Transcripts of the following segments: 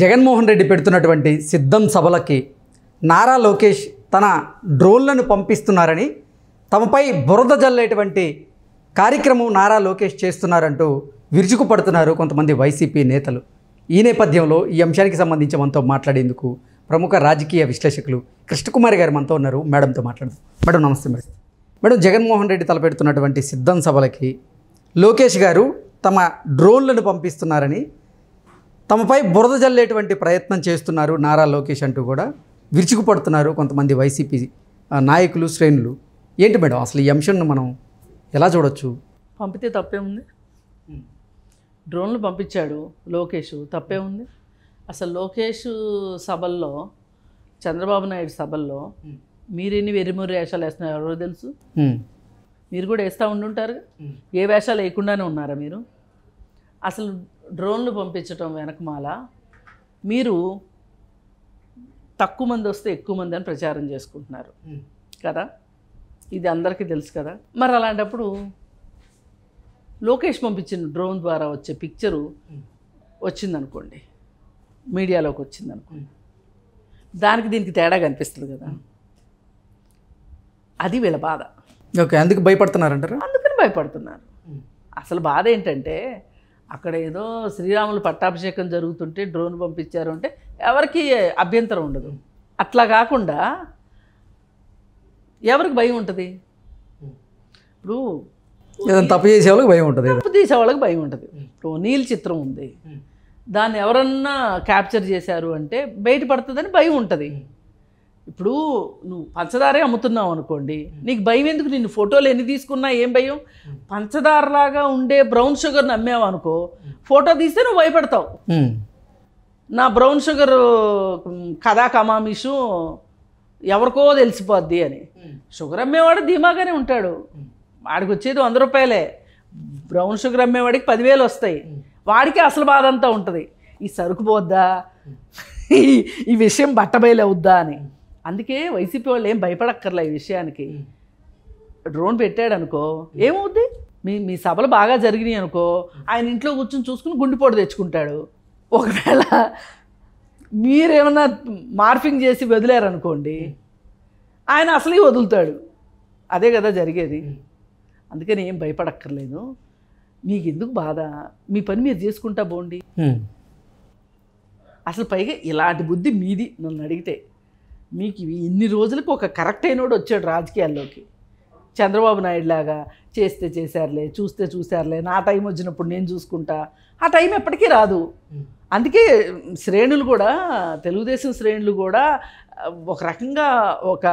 జగన్మోహన్ రెడ్డి పెడుతున్నటువంటి సిద్ధం సభలకి నారా లోకేష్ తన డ్రోన్లను పంపిస్తున్నారని తమపై బురద జల్లేటువంటి కార్యక్రమం నారా లోకేష్ చేస్తున్నారంటూ విరుచుకుపడుతున్నారు కొంతమంది వైసీపీ నేతలు ఈ నేపథ్యంలో ఈ అంశానికి సంబంధించి మనతో మాట్లాడేందుకు ప్రముఖ రాజకీయ విశ్లేషకులు కృష్ణకుమారి గారు మనతో ఉన్నారు మేడంతో మాట్లాడదాం మేడం నమస్తే మేడం మేడం జగన్మోహన్ రెడ్డి తలపెడుతున్నటువంటి సిద్ధం సభలకి లోకేష్ గారు తమ డ్రోన్లను పంపిస్తున్నారని తమపై బురద జల్లేటువంటి ప్రయత్నం చేస్తున్నారు నారా లోకేష్ అంటూ కూడా విరుచుకుపడుతున్నారు కొంతమంది వైసీపీ నాయకులు శ్రేణులు ఏంటి మేడం అసలు ఈ అంశంను మనం ఎలా చూడొచ్చు పంపితే తప్పే ఉంది డ్రోన్లు పంపించాడు లోకేష్ తప్పే ఉంది అసలు లోకేష్ సభల్లో చంద్రబాబు నాయుడు సభల్లో మీరెన్ని వెర్రిమూరి వేషాలు వేస్తున్నారు ఎవరో తెలుసు మీరు కూడా వేస్తూ ఉండుంటారు ఏ వేషాలు వేయకుండానే ఉన్నారా మీరు అసలు డ్రోన్లు పంపించటం వెనకమాల మీరు తక్కువ మంది వస్తే ఎక్కువ మంది అని ప్రచారం చేసుకుంటున్నారు కదా ఇది అందరికీ తెలుసు కదా మరి అలాంటప్పుడు లోకేష్ పంపించిన డ్రోన్ ద్వారా వచ్చే పిక్చరు వచ్చిందనుకోండి మీడియాలోకి వచ్చిందనుకోండి దానికి దీనికి తేడా కనిపిస్తుంది కదా అది వీళ్ళ బాధ ఓకే అందుకు భయపడుతున్నారంటారు అందుకని భయపడుతున్నారు అసలు బాధ ఏంటంటే అక్కడ ఏదో శ్రీరాములు పట్టాభిషేకం జరుగుతుంటే డ్రోన్ పంపించారు అంటే ఎవరికి అభ్యంతరం ఉండదు అట్లా కాకుండా ఎవరికి భయం ఉంటుంది ఇప్పుడు తప్పు చేసే వాళ్ళకి భయం ఉంటుంది తప్పు చేసే వాళ్ళకి భయం ఉంటుంది ఇప్పుడు నీల్ చిత్రం ఉంది దాన్ని ఎవరన్నా క్యాప్చర్ చేశారు అంటే బయటపడుతుందని భయం ఉంటుంది ఇప్పుడు నువ్వు పంచదారే అమ్ముతున్నావు అనుకోండి నీకు భయం ఎందుకు నిన్ను ఫోటోలు ఎన్ని తీసుకున్నా ఏం భయం పంచదారలాగా ఉండే బ్రౌన్ షుగర్ని అమ్మావు అనుకో ఫోటో తీస్తే నువ్వు భయపడతావు నా బ్రౌన్ షుగర్ కథా కమామిషు ఎవరికో తెలిసిపోద్ది అని షుగర్ అమ్మేవాడు ధీమాగానే ఉంటాడు వాడికి వచ్చేది వంద రూపాయలే బ్రౌన్ షుగర్ అమ్మేవాడికి పదివేలు వస్తాయి వాడికి అసలు బాధ అంతా ఉంటుంది ఈ సరుకు పోద్దా ఈ విషయం బట్టబయలు అవుద్దా అని అందుకే వైసీపీ వాళ్ళు ఏం భయపడక్కర్లే ఈ విషయానికి డ్రోన్ పెట్టాడు అనుకో ఏమవుద్ది మీ మీ సభలు బాగా జరిగినాయి అనుకో ఆయన ఇంట్లో కూర్చొని చూసుకుని గుండెపోటు తెచ్చుకుంటాడు ఒకవేళ మీరేమన్నా మార్ఫింగ్ చేసి వదిలేరనుకోండి ఆయన అసలు వదులుతాడు అదే కదా జరిగేది అందుకని ఏం భయపడక్కర్లేదు మీకు ఎందుకు బాధ మీ పని మీరు చేసుకుంటా బాగుండి అసలు పైగా ఇలాంటి బుద్ధి మీది నన్ను అడిగితే మీకు ఇన్ని రోజులకు ఒక కరెక్ట్ అయినోడు వచ్చాడు రాజకీయాల్లోకి చంద్రబాబు నాయుడు లాగా చేస్తే చేశారులే చూస్తే చూశారులే నా టైం వచ్చినప్పుడు నేను చూసుకుంటా ఆ టైం ఎప్పటికీ రాదు అందుకే శ్రేణులు కూడా తెలుగుదేశం శ్రేణులు కూడా ఒక రకంగా ఒక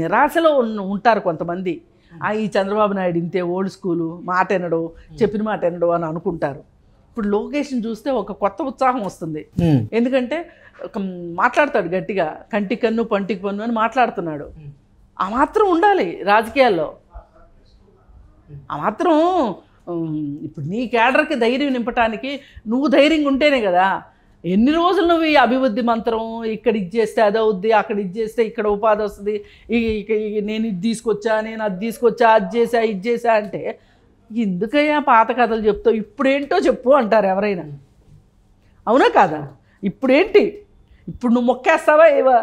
నిరాశలో ఉంటారు కొంతమంది ఈ చంద్రబాబు నాయుడు ఇంతే ఓల్డ్ స్కూలు మాట వినడు చెప్పిన మాట వినడు అని అనుకుంటారు ఇప్పుడు లోకేష్ని చూస్తే ఒక కొత్త ఉత్సాహం వస్తుంది ఎందుకంటే మాట్లాడతాడు గట్టిగా కంటి కన్ను పంటికి పన్ను అని మాట్లాడుతున్నాడు ఆ మాత్రం ఉండాలి రాజకీయాల్లో ఆ మాత్రం ఇప్పుడు నీ క్యాడర్కి ధైర్యం నింపటానికి నువ్వు ధైర్యంగా ఉంటేనే కదా ఎన్ని రోజులు నువ్వు ఈ అభివృద్ధి మంత్రం ఇక్కడ ఇది చేస్తే అది అవుద్ది అక్కడ ఇది చేస్తే ఇక్కడ ఉపాధి వస్తుంది నేను ఇది తీసుకొచ్చా నేను అది తీసుకొచ్చా అది చేసా ఇది చేసా అంటే ఎందుకయ్యా పాత కథలు చెప్తావు ఇప్పుడేంటో చెప్పు అంటారు ఎవరైనా అవునా కాదా ఇప్పుడేంటి ఇప్పుడు నువ్వు మొక్కేస్తావా ఏవా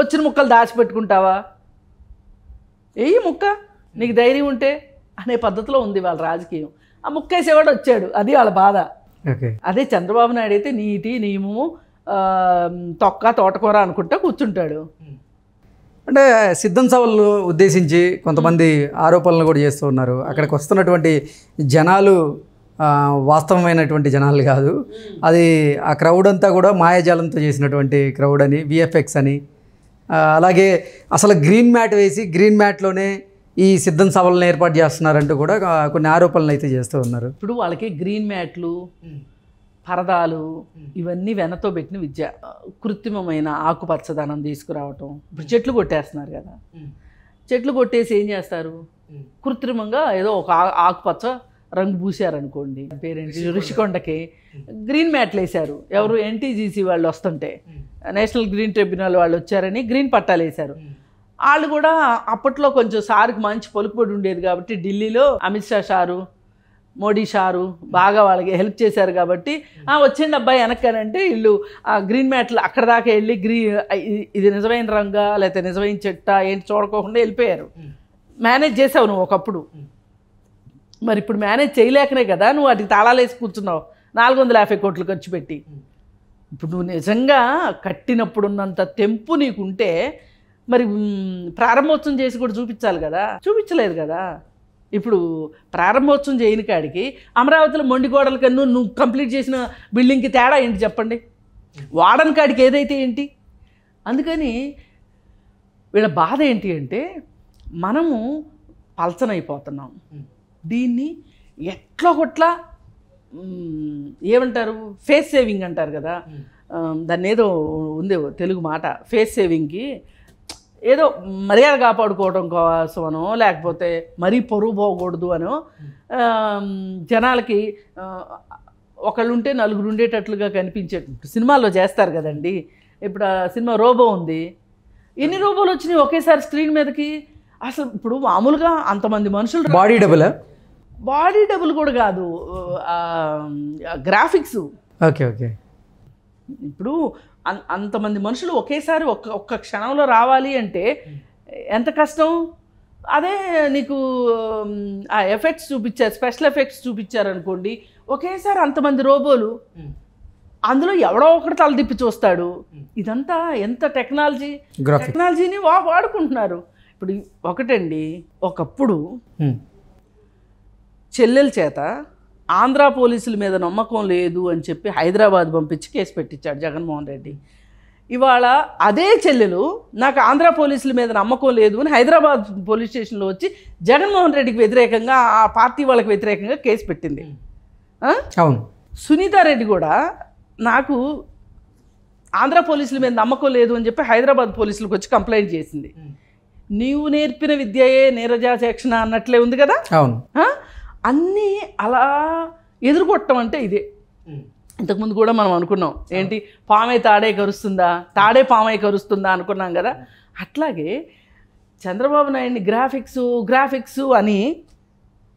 వచ్చిన ముక్కలు దాచిపెట్టుకుంటావా ఏయి ముక్క నీకు ధైర్యం ఉంటే అనే పద్ధతిలో ఉంది వాళ్ళ రాజకీయం ఆ ముక్కేసేవాడు వచ్చాడు అది వాళ్ళ బాధ అదే చంద్రబాబు నాయుడు అయితే నీటి నియమము తొక్క తోటకూర అనుకుంటా కూర్చుంటాడు అంటే సిద్ధం సభలు ఉద్దేశించి కొంతమంది ఆరోపణలు కూడా చేస్తూ ఉన్నారు అక్కడికి వస్తున్నటువంటి జనాలు వాస్తవమైనటువంటి జనాలు కాదు అది ఆ క్రౌడ్ అంతా కూడా మాయాజాలంతో చేసినటువంటి క్రౌడ్ అని విఎఫ్ఎక్స్ అని అలాగే అసలు గ్రీన్ మ్యాట్ వేసి గ్రీన్ మ్యాట్లోనే ఈ సిద్ధం సభలను ఏర్పాటు చేస్తున్నారంటూ కూడా కొన్ని ఆరోపణలు అయితే చేస్తూ ఉన్నారు ఇప్పుడు వాళ్ళకి గ్రీన్ మ్యాట్లు పరదాలు ఇవన్నీ వెనతో పెట్టిన విద్య కృత్రిమమైన ఆకుపచ్చదనం తీసుకురావటం ఇప్పుడు చెట్లు కొట్టేస్తున్నారు కదా చెట్లు కొట్టేసి ఏం చేస్తారు కృత్రిమంగా ఏదో ఒక ఆకుపచ్చ రంగు పూసారనుకోండి పేరేంటి రుషికొండకి గ్రీన్ మ్యాట్లు వేశారు ఎవరు ఎన్టీజీసీ వాళ్ళు వస్తుంటే నేషనల్ గ్రీన్ ట్రిబ్యునల్ వాళ్ళు వచ్చారని గ్రీన్ పట్టాలు వేశారు వాళ్ళు కూడా అప్పట్లో కొంచెం సార్కి మంచి పలుకుబడి ఉండేది కాబట్టి ఢిల్లీలో అమిత్ షా సారు మోడీ షారు బాగా వాళ్ళకి హెల్ప్ చేశారు కాబట్టి వచ్చిండి అబ్బాయి వెనక్కనంటే వీళ్ళు ఆ గ్రీన్ మ్యాట్లు అక్కడ దాకా వెళ్ళి గ్రీ ఇది నిజమైన రంగా లేకపోతే నిజమైన చెట్ట ఏంటి చూడకోకుండా వెళ్ళిపోయారు మేనేజ్ చేసావు నువ్వు ఒకప్పుడు మరి ఇప్పుడు మేనేజ్ చేయలేకనే కదా నువ్వు వాటికి తాళాలు వేసి కూర్చున్నావు నాలుగు వందల యాభై కోట్లు ఖర్చు పెట్టి ఇప్పుడు నువ్వు నిజంగా కట్టినప్పుడున్నంత తెంపు నీకుంటే మరి ప్రారంభోత్సవం చేసి కూడా చూపించాలి కదా చూపించలేదు కదా ఇప్పుడు ప్రారంభోత్సవం చేయని కాడికి అమరావతిలో మొండి గోడల కన్నా నువ్వు కంప్లీట్ చేసిన బిల్డింగ్కి తేడా ఏంటి చెప్పండి వాడని కాడికి ఏదైతే ఏంటి అందుకని వీళ్ళ బాధ ఏంటి అంటే మనము పలచనైపోతున్నాం దీన్ని ఎట్లా కొట్లా ఏమంటారు ఫేస్ సేవింగ్ అంటారు కదా దాన్ని ఏదో ఉంది తెలుగు మాట ఫేస్ సేవింగ్కి ఏదో మర్యాద కాపాడుకోవడం కోసమనో లేకపోతే మరీ పొరుగు పోకూడదు అనో జనాలకి ఉంటే నలుగురు ఉండేటట్లుగా కనిపించే సినిమాల్లో చేస్తారు కదండి ఇప్పుడు ఆ సినిమా రోబో ఉంది ఎన్ని రోబోలు వచ్చినాయి ఒకేసారి స్క్రీన్ మీదకి అసలు ఇప్పుడు మామూలుగా అంతమంది మనుషులు బాడీ డబుల్ బాడీ డబుల్ కూడా కాదు గ్రాఫిక్స్ ఓకే ఓకే ఇప్పుడు అంతమంది మనుషులు ఒకేసారి ఒక్క ఒక్క క్షణంలో రావాలి అంటే ఎంత కష్టం అదే నీకు ఆ ఎఫెక్ట్స్ చూపించారు స్పెషల్ ఎఫెక్ట్స్ చూపించారు అనుకోండి ఒకేసారి అంతమంది రోబోలు అందులో ఎవడో ఒకటి తలదిప్పి చూస్తాడు ఇదంతా ఎంత టెక్నాలజీ టెక్నాలజీని వాడుకుంటున్నారు ఇప్పుడు ఒకటండి ఒకప్పుడు చెల్లెల చేత ఆంధ్ర పోలీసుల మీద నమ్మకం లేదు అని చెప్పి హైదరాబాద్ పంపించి కేసు పెట్టించాడు జగన్మోహన్ రెడ్డి ఇవాళ అదే చెల్లెలు నాకు ఆంధ్ర పోలీసుల మీద నమ్మకం లేదు అని హైదరాబాద్ పోలీస్ స్టేషన్లో వచ్చి జగన్మోహన్ రెడ్డికి వ్యతిరేకంగా ఆ పార్టీ వాళ్ళకి వ్యతిరేకంగా కేసు పెట్టింది అవును సునీతారెడ్డి కూడా నాకు ఆంధ్ర పోలీసుల మీద నమ్మకం లేదు అని చెప్పి హైదరాబాద్ పోలీసులకు వచ్చి కంప్లైంట్ చేసింది నీవు నేర్పిన విద్యయే నీరజా శిక్షణ అన్నట్లే ఉంది కదా అవును అన్నీ అలా ఎదురుకొట్టడం అంటే ఇదే ఇంతకుముందు కూడా మనం అనుకున్నాం ఏంటి పామే తాడే కరుస్తుందా తాడే పామే కరుస్తుందా అనుకున్నాం కదా అట్లాగే చంద్రబాబు నాయుడిని గ్రాఫిక్స్ గ్రాఫిక్స్ అని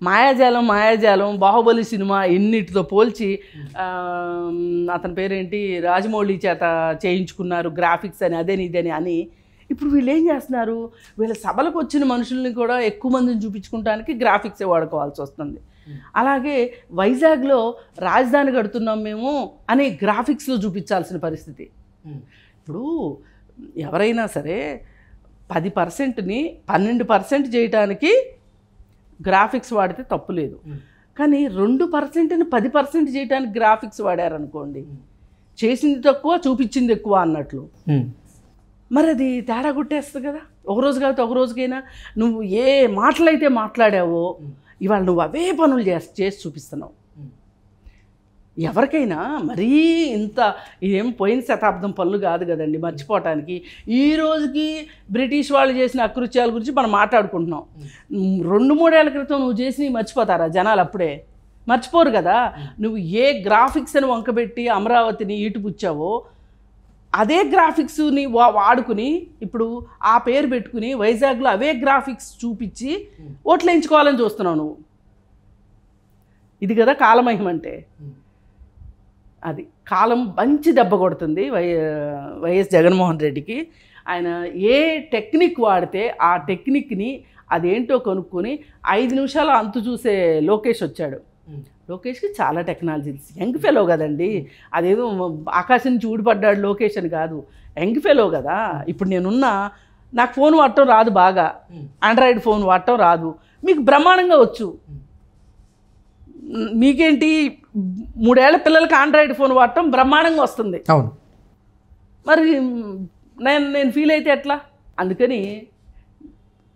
మాయాజాలం మాయాజాలం బాహుబలి సినిమా ఎన్నిటితో పోల్చి అతని పేరేంటి రాజమౌళి చేత చేయించుకున్నారు గ్రాఫిక్స్ అని అదేని ఇదని అని ఇప్పుడు వీళ్ళు ఏం చేస్తున్నారు వీళ్ళ సభలకు వచ్చిన మనుషుల్ని కూడా ఎక్కువ మందిని చూపించుకోవడానికి గ్రాఫిక్సే వాడుకోవాల్సి వస్తుంది అలాగే వైజాగ్లో రాజధాని కడుతున్నాం మేము అనే గ్రాఫిక్స్లో చూపించాల్సిన పరిస్థితి ఇప్పుడు ఎవరైనా సరే పది పర్సెంట్ని పన్నెండు పర్సెంట్ చేయటానికి గ్రాఫిక్స్ వాడితే తప్పు లేదు కానీ రెండు పర్సెంట్ని పది పర్సెంట్ చేయడానికి గ్రాఫిక్స్ వాడారనుకోండి చేసింది తక్కువ చూపించింది ఎక్కువ అన్నట్లు మరి అది తేడా కొట్టేస్తుంది కదా ఒక రోజు కాబట్టి ఒక రోజుకైనా నువ్వు ఏ మాటలైతే మాట్లాడావో ఇవాళ నువ్వు అవే పనులు చేసి చేసి చూపిస్తున్నావు ఎవరికైనా మరీ ఇంత ఏం పోయిన శతాబ్దం పనులు కాదు కదండి మర్చిపోవటానికి ఈ రోజుకి బ్రిటిష్ వాళ్ళు చేసిన అకృత్యాల గురించి మనం మాట్లాడుకుంటున్నాం రెండు మూడేళ్ల క్రితం నువ్వు చేసి మర్చిపోతారా జనాలు అప్పుడే మర్చిపోరు కదా నువ్వు ఏ గ్రాఫిక్స్ అని వంకబెట్టి అమరావతిని ఈటుపుచ్చావో అదే గ్రాఫిక్స్ని వాడుకుని ఇప్పుడు ఆ పేరు పెట్టుకుని వైజాగ్లో అవే గ్రాఫిక్స్ చూపించి ఓట్లు ఎంచుకోవాలని చూస్తున్నావు నువ్వు ఇది కదా కాలమహిమ అంటే అది కాలం మంచి దెబ్బ కొడుతుంది వై వైఎస్ జగన్మోహన్ రెడ్డికి ఆయన ఏ టెక్నిక్ వాడితే ఆ టెక్నిక్ని అదేంటో కొనుక్కొని ఐదు నిమిషాలు అంతు చూసే లోకేష్ వచ్చాడు లోకేష్కి చాలా టెక్నాలజీస్ యంగ్ ఫెలో కదండి అదేదో ఆకాశాన్ని చూడిపడ్డాడు లోకేష్ అని కాదు యంగ్ ఫెలో కదా ఇప్పుడు నేనున్నా నాకు ఫోన్ వాడటం రాదు బాగా ఆండ్రాయిడ్ ఫోన్ వాడటం రాదు మీకు బ్రహ్మాండంగా వచ్చు మీకేంటి మూడేళ్ల పిల్లలకి ఆండ్రాయిడ్ ఫోన్ వాడటం బ్రహ్మాండంగా వస్తుంది అవును మరి నేను నేను ఫీల్ అయితే ఎట్లా అందుకని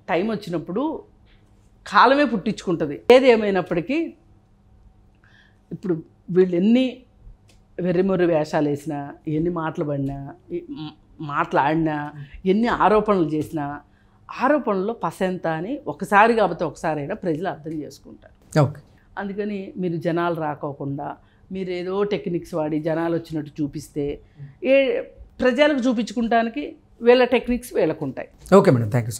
టైం వచ్చినప్పుడు కాలమే పుట్టించుకుంటుంది ఏది ఏమైనప్పటికీ ఇప్పుడు వీళ్ళు ఎన్ని వెర్రిమొర్రి వేషాలు వేసినా ఎన్ని మాటలు పడినా మాట్లాడినా ఎన్ని ఆరోపణలు చేసినా ఆరోపణలు పసెంత అని ఒకసారి కాబట్టి ఒకసారైనా ప్రజలు అర్థం చేసుకుంటారు ఓకే అందుకని మీరు జనాలు రాకోకుండా మీరు ఏదో టెక్నిక్స్ వాడి జనాలు వచ్చినట్టు చూపిస్తే ఏ ప్రజలకు చూపించుకుంటానికి వీళ్ళ టెక్నిక్స్ వీళ్ళకుంటాయి ఓకే మేడం థ్యాంక్ యూ